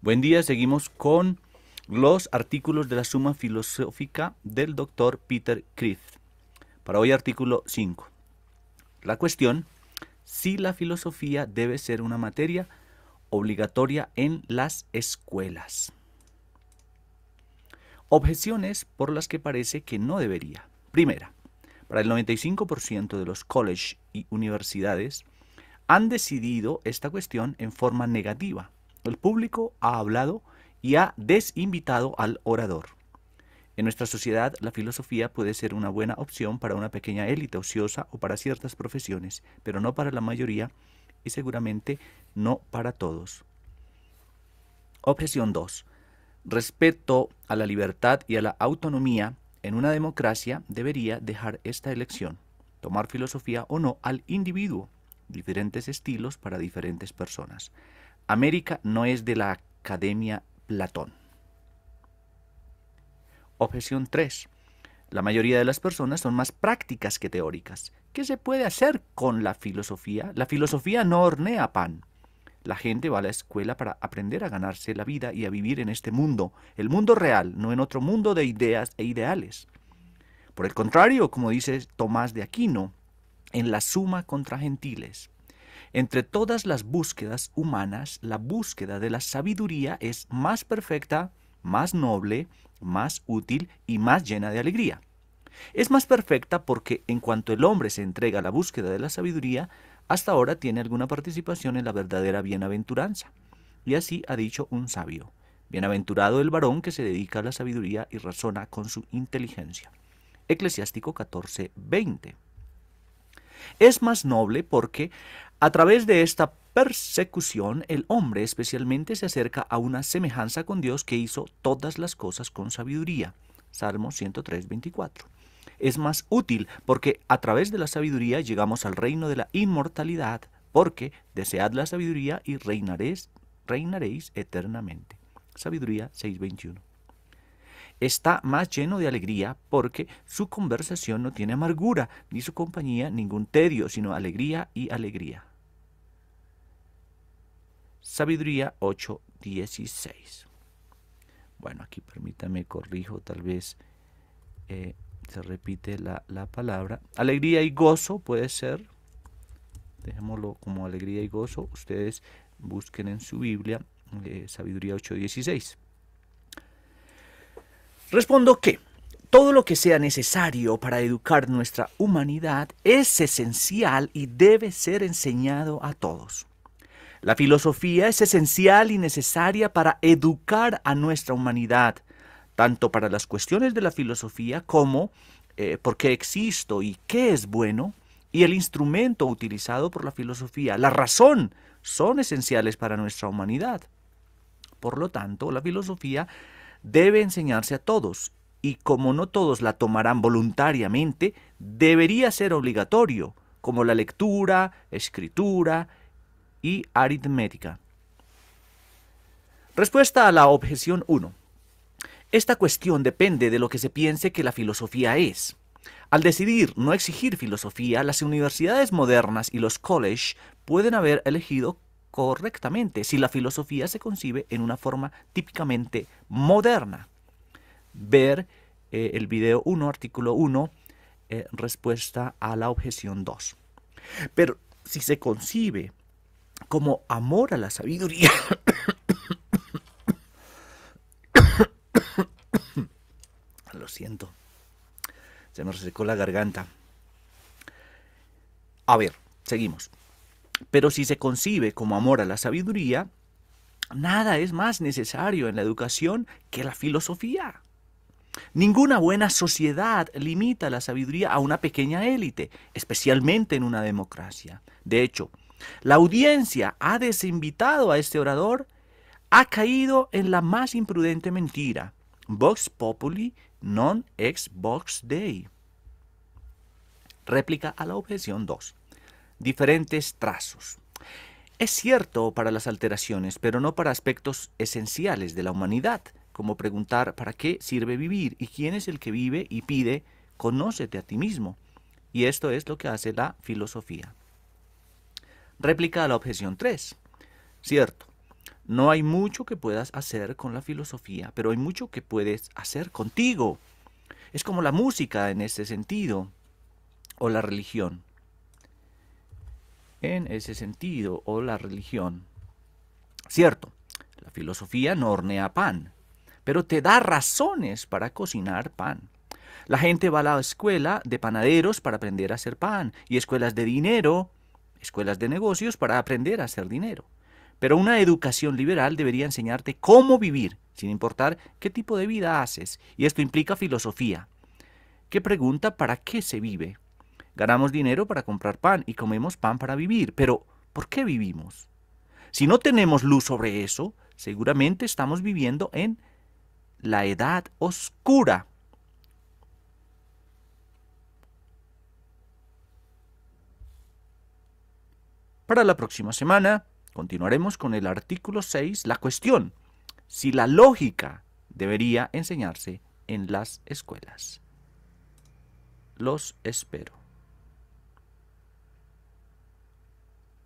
Buen día, seguimos con los artículos de la suma filosófica del doctor Peter Crift. Para hoy artículo 5. La cuestión, si la filosofía debe ser una materia obligatoria en las escuelas. Objeciones por las que parece que no debería. Primera, para el 95% de los college y universidades han decidido esta cuestión en forma negativa el público ha hablado y ha desinvitado al orador. En nuestra sociedad, la filosofía puede ser una buena opción para una pequeña élite ociosa o para ciertas profesiones, pero no para la mayoría y seguramente no para todos. Objeción 2. Respeto a la libertad y a la autonomía en una democracia debería dejar esta elección, tomar filosofía o no al individuo, diferentes estilos para diferentes personas. América no es de la Academia Platón. Objeción 3. La mayoría de las personas son más prácticas que teóricas. ¿Qué se puede hacer con la filosofía? La filosofía no hornea pan. La gente va a la escuela para aprender a ganarse la vida y a vivir en este mundo, el mundo real, no en otro mundo de ideas e ideales. Por el contrario, como dice Tomás de Aquino, en la suma contra gentiles. Entre todas las búsquedas humanas, la búsqueda de la sabiduría es más perfecta, más noble, más útil y más llena de alegría. Es más perfecta porque en cuanto el hombre se entrega a la búsqueda de la sabiduría, hasta ahora tiene alguna participación en la verdadera bienaventuranza. Y así ha dicho un sabio, bienaventurado el varón que se dedica a la sabiduría y razona con su inteligencia. Eclesiástico 14, 20. Es más noble porque a través de esta persecución el hombre especialmente se acerca a una semejanza con Dios que hizo todas las cosas con sabiduría. Salmo 103, es más útil porque a través de la sabiduría llegamos al reino de la inmortalidad, porque desead la sabiduría y reinaréis, reinaréis eternamente. Sabiduría 621 está más lleno de alegría porque su conversación no tiene amargura, ni su compañía ningún tedio, sino alegría y alegría. Sabiduría 8.16. Bueno, aquí permítame, corrijo, tal vez eh, se repite la, palabra. Alegría y gozo puede ser. Dejémoslo como alegría y gozo. Ustedes busquen en su Biblia eh, Sabiduría 8.16. Respondo que todo lo que sea necesario para educar nuestra humanidad es esencial y debe ser enseñado a todos. La filosofía es esencial y necesaria para educar a nuestra humanidad, tanto para las cuestiones de la filosofía como eh, por qué existo y qué es bueno, y el instrumento utilizado por la filosofía, la razón, son esenciales para nuestra humanidad. Por lo tanto, la filosofía debe enseñarse a todos y como no todos la tomarán voluntariamente, debería ser obligatorio, como la lectura, escritura y aritmética. Respuesta a la objeción 1. Esta cuestión depende de lo que se piense que la filosofía es. Al decidir no exigir filosofía, las universidades modernas y los college pueden haber elegido correctamente si la filosofía se concibe en una forma típicamente moderna. Ver eh, el video 1, artículo 1, eh, respuesta a la objeción 2. Pero si se concibe como amor a la sabiduría, lo siento, se me resecó la garganta. A ver, seguimos. Pero si se concibe como amor a la sabiduría, nada es más necesario en la educación que la filosofía. Ninguna buena sociedad limita la sabiduría a una pequeña élite, especialmente en una democracia. De hecho, la audiencia ha desinvitado a este orador, ha caído en la más imprudente mentira. Vox populi non ex vox dei. Réplica a la objeción 2 diferentes trazos. Es cierto para las alteraciones, pero no para aspectos esenciales de la humanidad, como preguntar para qué sirve vivir y quién es el que vive y pide, conócete a ti mismo. Y esto es lo que hace la filosofía. Réplica a la objeción 3. Cierto, no hay mucho que puedas hacer con la filosofía, pero hay mucho que puedes hacer contigo. Es como la música en ese sentido, o la religión en ese sentido, o la religión. Cierto, la filosofía no hornea pan, pero te da razones para cocinar pan. La gente va a la escuela de panaderos para aprender a hacer pan y escuelas de dinero, escuelas de negocios para aprender a hacer dinero. Pero una educación liberal debería enseñarte cómo vivir, sin importar qué tipo de vida haces, y esto implica filosofía. que pregunta para qué se vive? Ganamos dinero para comprar pan y comemos pan para vivir. Pero, ¿por qué vivimos? Si no tenemos luz sobre eso, seguramente estamos viviendo en la edad oscura. Para la próxima semana continuaremos con el artículo 6, la cuestión, si la lógica debería enseñarse en las escuelas. Los espero.